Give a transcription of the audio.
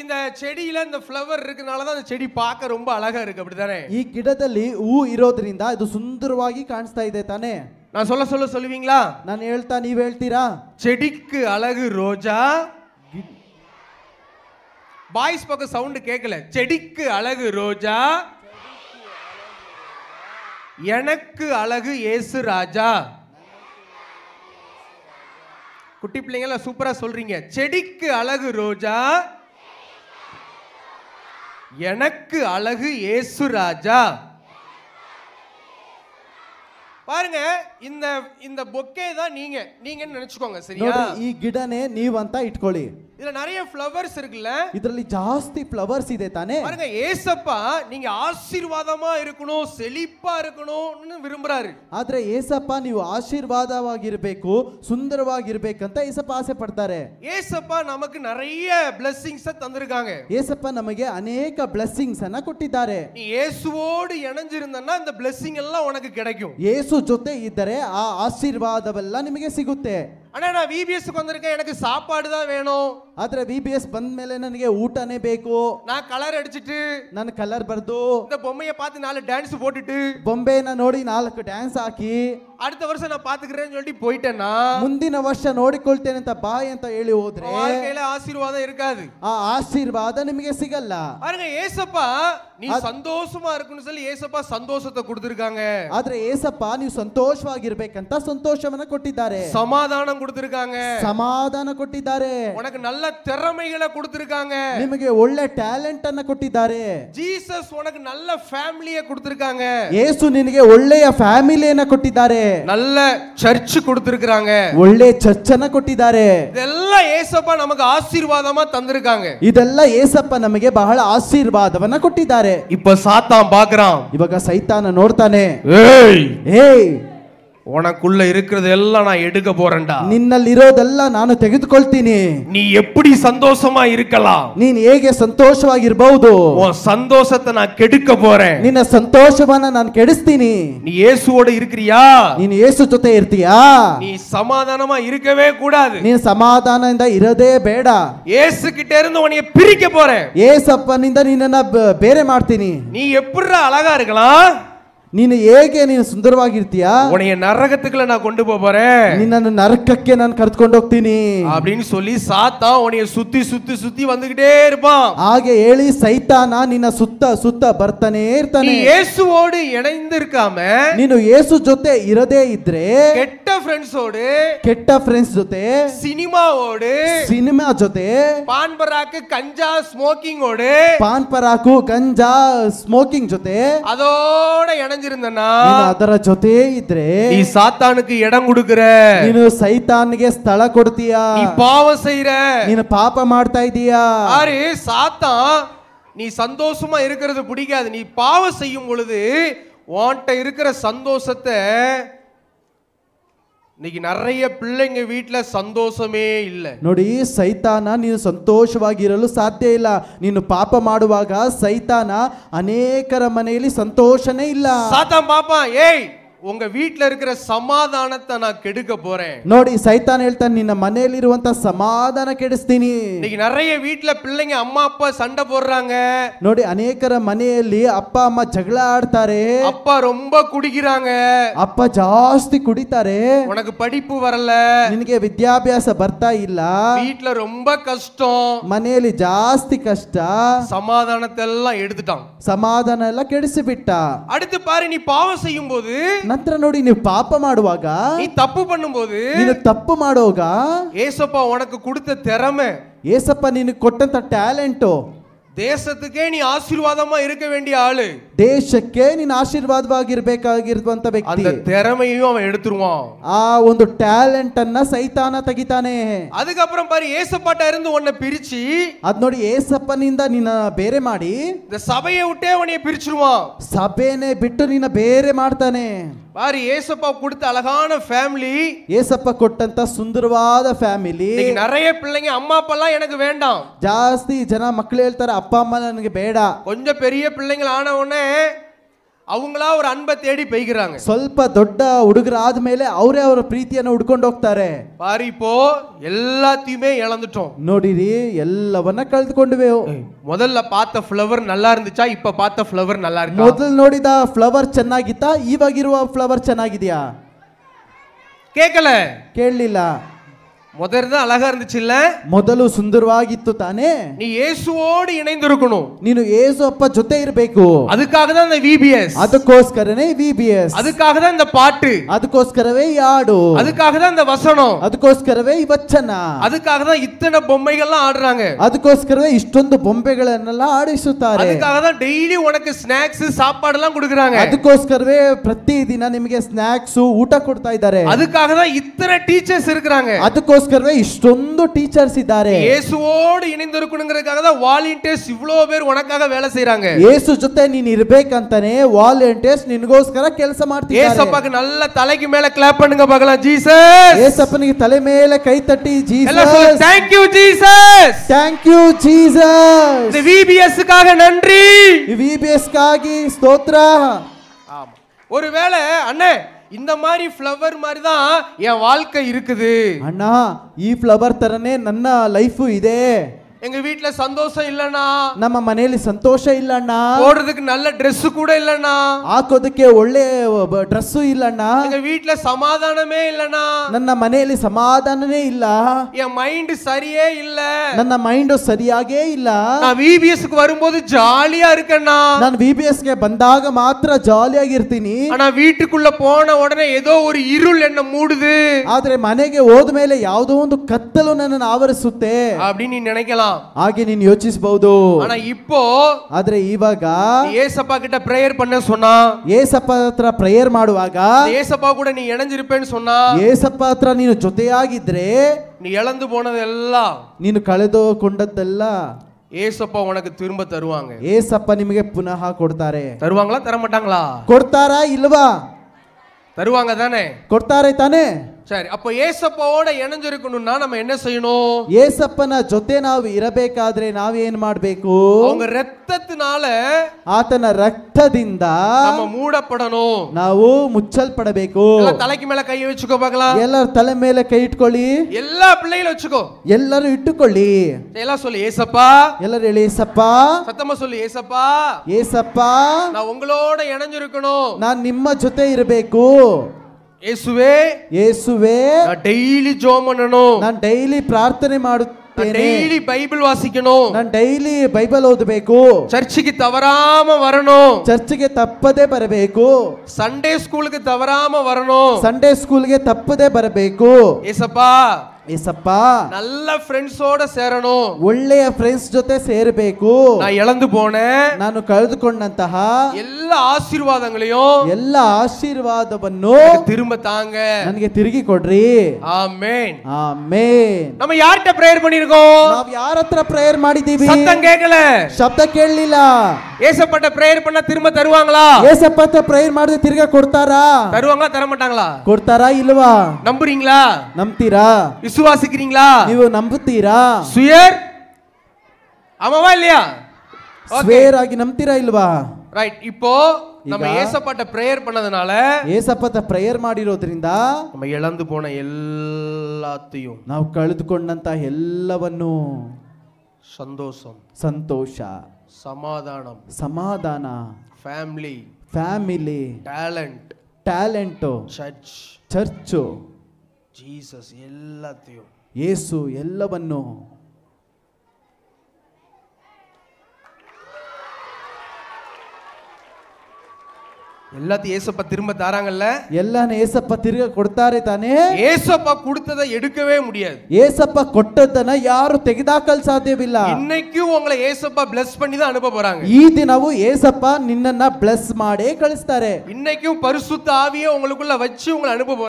இந்த செடியில இந்த ஃப்ளவர் ಇರಕನಾಲ தான் அந்த செடி பார்க்க ரொம்ப அழகா இருக்கு அப்படி தானே ಈ ಗಿಡದಲ್ಲಿ ಹೂ ಇರೋದ್ರಿಂದ ಇದು ಸುಂದರವಾಗಿ ಕಾಣಿಸ್ತಾ ಇದೆ ತಾನೇ நான் சொல்ல சொல்ல சொல்லுவீங்களா ನಾನು ಹೇಳ್ತಾ ನೀವು ಹೇಳ್ತೀರಾ செடிக்கு அழகு ரோஜா பாய்ஸ் பக்கம் சவுண்ட் கேட்கல செடிக்கு அழகு ரோஜா எனக்கு அழகு ஏசு ராஜா குட்டி பிள்ளைங்கள சூப்பரா சொல்றீங்க செடிக்கு அழகு ரோஜா எனக்கு அழகு ஏசு ராஜா பாருங்க இந்த இந்த பொக்கே தான் நீங்க நீங்கன்னு நினைச்சுக்கோங்க சரியா கிடனே நீ ನೀವಂತ ಇಟ್ಕೊಳ್ಳಿ இதுல நிறைய ஃப்ளவர்ஸ் இருக்குல்ல ಇದರಲ್ಲಿ ஜாஸ்தி ஃப்ளவர்ஸ் இதே தானே பாருங்க ஏசப்பா நீங்க ஆசீர்வாதமா இருக்கணும் செழிப்பா இருக்கணும்னு விரும்புறாரு ಆದ್ರೆ ஏசப்பா நீ ಆಶೀರ್ವಾದವಾಗಿರ್ಬೇಕು ಸುಂದರವಾಗಿರ್ಬೇಕಂತ ಏಸಪ್ಪ ಆಸೆ ಪಡ್ತಾರೆ ஏசப்பா நமக்கு நிறைய பிளெஸிங்ஸ தந்திருக்காங்க ஏசப்பா ನಮಗೆ ಅನೇಕ ಬ್ಲೆಸ್ಸಿಂಗ್ಸ್ ಅನ್ನ ಕೊಟ್ಟಿದ್ದಾರೆ நீ இயேசுவோடு இணைஞ்சிருந்தன்னா இந்த பிளெஸிங் எல்லாம் உனக்கு கிடைக்கும் ಏಸು ಜೊತೆ ஆ ஆசீர்வாதம் எல்லாம் ನಿಮಗೆ ಸಿಗುತ್ತೆ ಅಣ್ಣ ನಾ ವಿ ಬಿ ಎಸ್ ಬಂದಿರ್ಕೆ ಎನಕ್ಕೆ ಸಾಪಾಡು தான் வேணும் ಆದ್ರೆ ವಿ ಬಿ ಎಸ್ ಬಂದ ಮೇಲೆ ನನಗೆ ಊಟನೇ ಬೇಕು ನಾ ಕಲರ್ ಅಡಿಚಿಟ್ಟು ನಾನು ಕಲರ್ ಬರ್ದು இந்த பொம்மைய பார்த்து நாலு டான்ஸ் போட்டுட்டு ಬೊಂಬೆನ ನೋಡಿ ನಾಲ್ಕು ಡ್ಯಾನ್ಸ್ ಹಾಕಿ அடுத்த வருஷம் நான் பாத்துக்கிறேன்னு சொல்லிட்டு போயிட்டேன்னா ಮುಂದಿನ ವರ್ಷ ನೋಡಿಕೊಳ್ತೇನೆ ಅಂತ ಬಾಯ್ ಅಂತ ಹೇಳಿ ಹೋದ್ರೆ வாழ்க்கையில ஆசீர்வாதம் இருக்காது ಆ ಆಶೀರ್ವಾದ ನಿಮಗೆ ಸಿಗಲ್ಲ பாருங்க ஏசப்பா நீ சந்தோஷமா இருக்குன்னு சொல்லி ஏசப்பா சந்தோஷத்தை கொடுத்திருக்காங்க ಆದ್ರೆ ಏಸಪ್ಪ ನೀವು ಸಂತೋಷವಾಗಿರ್ಬೇಕಂತ ಸಂತೋಷವನ್ನ ಕೊಟ್ಟಿದ್ದಾರೆ சமாதானம் கொடுத்திருக்காங்க சமாதான கொட்டிதாரு உனக்கு நல்ல திறமைகளை கொடுத்திருக்காங்க நிமகே உள்ள டேலண்ட் அண்ண கொட்டிதாரு ஜீசஸ் உனக்கு நல்ல ஃபேமிலியை கொடுத்திருக்காங்க ஏசு நினைக்க உள்ளைய ஃபேமிலி என்ன நல்ல சர்ச் கொடுத்திருக்காங்க உள்ளே சர்ச் என்ன இதெல்லாம் ஏசப்பா நமக்கு ஆசீர்வாதமா தந்திருக்காங்க இதெல்லாம் ஏசப்பா நமக்கு பகல ஆசீர்வாதவன கொட்டிதாரு இப்ப சாத்தான் பாக்குறான் இவக சைத்தான நோர்த்தானே ஏய் உனக்குள்ள இருக்கிறது எல்லாம் நான் எடுக்க போறேன்டா ನಿನ್ನಲ್ಲಿ நான் ನಾನು ತೆಗೆದುಕೊಳ್ತೀನಿ நீ எப்படி சந்தோஷமா இருக்கலாம் நீ ஏக சந்தோஷமாக ಸಂತೋಷವಾಗಿರ್ಬಹುದು உன் சந்தோஷத்தை நான் கெடுக்க போறேன் நீ சந்தோஷமா நான் ಕೆಡಿಸ್ತೀನಿ நீ இயேசுவோட இருக்கிறியா நீ இயேசு சுத்தம் இருத்தியா நீ சமாதானமா இருக்கவே கூடாது நீ ಸಮಾಧಾನದಿಂದ இருதே பேடா இயேசு கிட்ட இருந்து உன்னைய பிரிக்க போறேன் ಏಸಪ್ಪನಿಂದ நீ என்ன பேரே ಮಾಡ್ತೀನಿ நீ எப்படிடா அழகா இருக்கலாம் ನೀನು ಹೇಗೆ ನೀನು ಸುಂದರವಾಗಿರ್ತೀಯಾ உன்னைய நரகத்துக்குள்ள நான் கொண்டு போறேன் ನಿನ್ನನ್ನು ನರಕಕ್ಕೆ ನಾನು ಕರೆದುಕೊಂಡು ಹೋಗ್ತೀನಿ அப்படின்னு சொல்லி சாத்தா உன்னைய சுத்தி சுத்தி சுத்தி வந்துகிட்டே இருப்பான் ಹಾಗೆ ಹೇಳಿ ಸೈತಾನ ನಿನ್ನ ಸುತ್ತ ಸುತ್ತ ಬರ್ತಾನೆ ಇರ್ತಾನೆ இயேசுவோடு இணைந்து இருக்காம ನೀನು ಯೇಸು ಜೊತೆ ಇರದೇ ಇದ್ರೆ கெட்ட ஃப்ரெண்ட்ஸோடு ಕೆಟ್ಟ ಫ್ರೆಂಡ್ಸ್ ಜೊತೆ சினிமாவோடு ಸಿನಿಮಾ ಜೊತೆ பான் பராக்கு கஞ்சா ஸ்மோக்கிங்கோடு ಪಾನ್ ಪರಾಕು ಗಂಜಾ ಸ್ಮೋಕಿಂಗ್ ಜೊತೆ அதோட இணைஞ்சு ಅಡಂಗಿರುಂದನಾ ಅದರ ಜೊತೆ ಇದ್ರೆ ಈ ಸಾತಾನಕ್ಕೆ ಎಡಂ ಕೊಡುಕರ ನೀನು ಸೈತಾನ್ಗೆ ಸ್ಥಳ ಕೊಡ್ತೀಯಾ ನೀ ಪಾವ ಸೈರ ನೀನು ಪಾಪ ಮಾಡ್ತಾ ಇದೀಯಾ ಅರೆ ಸಾತಾ நீ சந்தோஷமா இருக்கிறது பிடிக்காது நீ பாவம் செய்யும் பொழுது உன்கிட்ட இருக்கிற சந்தோஷத்தை ನಿಗಿ ನರೆಯ ಪಿಳ್ಳೆಂಗೆ ವೀಟ್ಲ ಸಂತೋಷವೇ ಇಲ್ಲ ನೋಡಿ ಸೈತಾನ ನೀನು ಸಂತೋಷವಾಗಿರಲು ಸಾಧ್ಯ ಇಲ್ಲ ನೀನು ಪಾಪ ಮಾಡುವಾಗ ಸೈತಾನ ಅನೇಕರ ಮನೆಯಲ್ಲಿ ಸಂತೋಷನೇ ಇಲ್ಲ ಸಾತಾನ್ ಪಾಪ ಏಯ್ உங்க வீட்ல இருக்கிற சமாதானத்தை நான் கெடுக்க போறேன் நோடி சைத்தான் ஹெல்த்தன் நீ நம்ம மனையில் இருவந்த சமாதான கெடுஸ்தினி இன்னைக்கு நிறைய வீட்ல பிள்ளைங்க அம்மா அப்பா சண்டை போடுறாங்க நோடி அநேகர மனையில் அப்பா அம்மா ஜகல ஆடுத்தாரு அப்பா ரொம்ப குடிக்கிறாங்க அப்பா ஜாஸ்தி குடித்தாரு உனக்கு படிப்பு வரல இன்னைக்கு வித்யாபியாச பர்தா இல்ல வீட்ல ரொம்ப கஷ்டம் மனையிலி ஜாஸ்தி கஷ்டம் சமாதானத்தை எல்லாம் எடுத்துட்டான் சமாதானம் எல்லாம் கெடுசு விட்டா அடுத்து பாரு நீ பாவம் செய்யும் போது ನಂತರ ನೋಡಿ ನೀವು ಪಾಪ ಮಾಡುವಾಗ நீ தப்பு பண்ணும்போது ನೀನು ತಪ್ಪು ಮಾಡುವಾಗ ಏಸಪ್ಪ உனக்கு கொடுத்த ತೆರಮೆ ಏಸಪ್ಪ ನೀನು ಕೊಟ್ಟಂತ ಟ್ಯಾಲೆಂಟು ದೇಶಕ್ಕೆ ನೀ ಆಶೀರ್ವಾದಮ್ಮ ಇರಕ ವೇಂಡಿಯ ಆಳು ದೇಶಕ್ಕೆ ನೀನು ಆಶೀರ್ವಾದವಾಗಿರ್ಬೇಕಾಗಿರುವಂತ ವ್ಯಕ್ತಿ அந்த திறமையும் அவன் எடுத்துருவான் ಆ ಒಂದು ಟ್ಯಾಲೆಂಟ್ ಅನ್ನ ಸೈತಾನ ತೆಗಿತಾನೆ அதுக்கப்புறம் பாரு ஏசப்பாட்ட இருந்து உன்னை பிரிச்சு ಅದ್ ನೋಡಿ ಏಸಪ್ಪನಿಂದ ನಿನ್ನ ಬೇರೆ ಮಾಡಿ இந்த சபையை விட்டே உன்னைய பிரிச்சிருவான் ಸಭೆನೆ ಬಿಟ್ಟು ನಿನ್ನ ಬೇರೆ ಮಾಡ್ತಾನೆ వారి ஏசப்பா கொடுத்த அழகான ஃபேமிலி ஏசப்பா கொட்டந்த சுந்தரவாத ஃபேமிலி நிறைய பிள்ளைங்க அம்மா அப்பா எல்லாம் எனக்கு வேண்டாம் ಜಾಸ್ತಿ ಜನ ಮಕ್ಕಳು ಹೇಳ್ತಾರೆ அப்பா அம்மா எனக்கு பேடா கொஞ்சம் பெரிய பிள்ளைங்கள ஆன உடனே அவங்களா ஒரு அன்பை தேடி பெய்கிறாங்க சொல்ப தொட்ட உடுகிற ஆது மேல அவரே அவர் பிரீத்தியான உடுக்கொண்டு ஹோக்தாரு பாரு எல்லாத்தையுமே இழந்துட்டோம் நோடி எல்லா வண்ண கழுத்து கொண்டு வேவும் முதல்ல பார்த்த ஃப்ளவர் நல்லா இருந்துச்சா இப்ப பார்த்த ஃப்ளவர் நல்லா இருக்கு முதல் நோடிதா ஃப்ளவர் சென்னாகித்தா ஈவகிருவா ஃப்ளவர் சென்னாகிதியா கேட்கல கேள்வியில்லை முதல்தான் அழகா இருந்துச்சு இல்ல சுந்தர்வாகித்து தானே நீ இயேசுவோடு இணைந்து இருக்கணும் நீனு இயேசு அப்ப ஜொத்தை இருப்பேக்கு அதுக்காக விபிஎஸ் அதுக்கோஸ்கரனே விபிஎஸ் அதுக்காக இந்த பாட்டு அதுக்கோஸ்கரவே ஆடு அதுக்காக தான் வசனம் அதுக்கோஸ்கரவே இவச்சனா அதுக்காக தான் இத்தனை பொம்மைகள்லாம் ஆடுறாங்க அதுக்கோஸ்கரவே இஷ்டந்து பொம்மைகள் ஆடி சுத்தாரு அதுக்காக தான் டெய்லி உனக்கு ஸ்நாக்ஸ் சாப்பாடு எல்லாம் அதுக்கோஸ்கரவே பிரதி தினம் நிமிக்கே ஸ்நாக்ஸ் ஊட்ட கொடுத்தா இதாரு அதுக்காக இத்தனை டீச்சர்ஸ் இருக்கிறாங்க அதுக்கோஸ் ಅದಕ್ಕೋಸ್ಕರವೇ ಇಷ್ಟೊಂದು ಟೀಚರ್ಸ್ ಇದ್ದಾರೆ ಯೇಸುವೋಡು ಇಣಿಂದಿರುಕணுங்கிறதுக்காக தான் வாலண்டியர்ஸ் இவ்ளோ பேர் உனக்காக வேலை செய்றாங்க ಯೇಸು ಜೊತೆ ನೀನು ಇರಬೇಕಂತಾನೆ ವಾಲಂಟಿಯರ್ಸ್ ನಿನಗೋಸ್ಕರ ಕೆಲಸ ಮಾಡ್ತಿದ್ದಾರೆ ಯೇಸಪ್ಪಗೆ நல்ல தலைக்கு மேல கிளாப் பண்ணுங்க பார்க்கலாம் ஜீசஸ் ಯೇಸಪ್ಪನಿಗೆ ತಲೆ ಮೇಲೆ ಕೈ ತಟ್ಟಿ ಜೀಸಸ್ ಎಲ್ಲ சொல்லு thank you Jesus thank you Jesus இந்த விபிஎஸ் காக நன்றி விபிஎஸ் காகி ஸ்தோத்ரா ஆமா ஒருவேளை அண்ணே இந்த மாதிரி ஃப்ளவர் மாதிரி தான் என் வாழ்க்கை இருக்குது அண்ணா ఈ ఫ్లవర్ தரனே నన్న லைஃப் இதே எங்க வீட்ல சந்தோஷம் இல்லனா நம்ம மனையில சந்தோஷம் இல்லனா ஓடுறதுக்கு நல்ல டிரெஸ் கூட இல்லனா ஆக்குவதுக்கே ஒள்ளே டிரெஸ் இல்லனா எங்க வீட்ல சமாதானமே இல்லனா நம்ம மனையில சமாதானமே இல்ல என் மைண்ட் சரியே இல்ல நம்ம மைண்ட் சரியாக இல்ல நான் விபிஎஸ்க்கு வரும்போது ஜாலியா இருக்கேனா நான் விபிஎஸ்க்கு வந்தாக மாத்திர ஜாலியாக இருத்தினி ஆனா வீட்டுக்குள்ள போன உடனே ஏதோ ஒரு இருள் என்ன மூடுது ஆதரே மனைக்கு ஓது மேல யாவது ஒன்று கத்தலும் நான் ஆவரிசுத்தே அப்படின்னு நீ நினைக்கலாம் ಹಾಗೆ ನೀನು ಯೋಚಿಸಬಹುದು ಆನ ಇಪ್ಪೋ ಆದ್ರೆ ಇವಾಗ ಏಸಪ್ಪ கிட்ட பிரேயர் பண்ண சொன்னா ஏசப்பா ಹತ್ರ ಪ್ರೇಯರ್ ಮಾಡುವಾಗ ಏಸಪ್ಪ ಕೂಡ ನೀ ಎಣಂಜಿರುಪೇನು சொன்னா நீ ಹತ್ರ நீ ಜೊತೆಯಾಗಿದ್ರೆ ನೀ ಎಳಂದು போனದೆಲ್ಲ ನೀನು ಕಳೆದುಕೊಂಡದ್ದೆಲ್ಲ ஏசப்பா உனக்கு திரும்ப தருவாங்க ஏசப்பா நிமிக புனஹா கொடுத்தாரே தருவாங்களா தர மாட்டாங்களா கொடுத்தாரா இல்லவா தருவாங்க தானே கொடுத்தாரே தானே ಸರಿ ಅಪ್ಪ ಏಸಪ್ಪೋಡ ಎಣಂಜಿರಕುಣ್ಣ ನಮ್ಮ ಎಣ್ಣೆ ಸೈನು ಏಸಪ್ಪನ ಜೊತೆ ನಾವು ಇರಬೇಕಾದ್ರೆ ನಾವೇನ್ ಮಾಡ್ಬೇಕು ಅವಂಗ ರಕ್ತತಿನಾಲ ಆತನ ರಕ್ತದಿಂದ ನಮ್ಮ ಮೂಡಪಡನು ನಾವು ಮುಚ್ಚಲ್ಪಡಬೇಕು ತಲೆಗೆ ಮೇಲೆ ಕೈ ಹಚ್ಚಕೋಬಾಗಲ ಎಲ್ಲರ ತಲೆ ಮೇಲೆ ಕೈ ಇಟ್ಕೊಳ್ಳಿ ಎಲ್ಲಾ ಪಿಳ್ளையில ಹಚ್ಚಕೋ ಎಲ್ಲರೂ ಇಟ್ಟುಕೊಳ್ಳಿ ಎಲ್ಲ சொல்லு ஏசப்பா ಎಲ್ಲರೂ ಹೇಳಿ ಏಸಪ್ಪಾ ಸತ್ತಮ್ಮ சொல்லு ஏசப்பா ஏசப்பா நான் உங்களோட இணைஞ்சிருக்கணும் நான் ನಿಮ್ಮ ಜೊತೆ ಇರಬೇಕು ಯೇಸುವೇ ಯೇಸುವೇ ಡೈಲಿ ಜೋಮನನು ನಾನು ಡೈಲಿ ಪ್ರಾರ್ಥನೆ ಮಾಡುತ್ತೇನೆ ಡೈಲಿ ಬೈಬಲ್ ವಾಸಿಕணும் ನಾನು ಡೈಲಿ ಬೈಬಲ್ ಓದಬೇಕು ಚರ್ಚಿಗೆ ತವರಾಮ ವರಣೋ ಚರ್ಚಿಗೆ ತಪ್ಪದೆ ಬರಬೇಕು ಸಂಡೇ ಸ್ಕೂಲ್ಗೆ ತವರಾಮ ವರಣೋ ಸಂಡೇ ಸ್ಕೂಲ್ಗೆ ತಪ್ಪದೆ ಬರಬೇಕು ಏಸಪ್ಪ ஏசப்பா நல்ல ஃப்ரெண்ட்ஸோட சேரணும் ஒள்ளைய ஃப்ரெண்ட்ஸ் ஜொத்த சேரபேக்கு நான் இழந்து போனேன் நான் கழுது ஆசீர்வாதங்களையும் எல்லா ஆசீர்வாதவன்னும் திரும்ப தாங்க நன்கே திருகி கொடுறி ஆமேன் ஆமேன் நம்ம யார்கிட்ட பிரேயர் பண்ணிருக்கோம் நாம் பிரேயர் மாடி சப்த கேள்வியில ஏசப்பட்ட பிரேயர் பண்ண திரும்ப தருவாங்களா ஏசப்பட்ட பிரேயர் ಮಾಡಿದ திரும்ப கொடுத்தாரா தருவாங்களா தர மாட்டாங்களா கொடுத்தாரா இல்லவா நம்புறீங்களா நம்புறீரா விசுவாசிக்கிறீங்களா ನೀವು ನಂಬುತ್ತೀರಾ சுயர் ஆமாவா இல்லையா ஸ்வேர் ஆகி நம்புறீரா ಇಲ್ವಾ ರೈಟ್ இப்போ நம்ம ஏசப்பட்ட பிரேயர் பண்ணதுனால ஏசப்பட்ட பிரேயர் ಮಾಡಿರೋದ್ರಿಂದ நம்ம இழந்து போன எல்லாத்தையும் நான் கழுத்து ಕಳೆದುಕೊಂಡಂತ ಎಲ್ಲವನ್ನೂ சந்தோஷம் சந்தோஷா సమాధానం సమాధాన family family talent talent church church Jesus ಎಲ್ಲತೆಯು ಯೇಸು ಎಲ್ಲವನ್ನು எல்லாத்தையும் ஏசப்பா திரும்ப தாராங்கல்ல எல்லாம் ஏசப்பா திரும்ப கொடுத்தாரே தானே ஏசப்பா கொடுத்ததை எடுக்கவே முடியாது ஏசப்பா ಕೊಟ್ಟದನ್ನ ಯಾರು ತೆಗೆದಾಕಲ್ ಸಾಧ್ಯವಿಲ್ಲ இன்னைக்கும் உங்களை ஏசப்பா bless பண்ணி தான் அனுப்ப போறாங்க ಈ ದಿನವೂ ಏಸಪ್ಪ ನಿನ್ನನ್ನ bless ಮಾಡೇ ಕಳಿಸ್ತಾರೆ இன்னைக்கும் பரிசுத்த ஆவியை உங்களுக்குள்ள வச்சு உங்களை அனுப்ப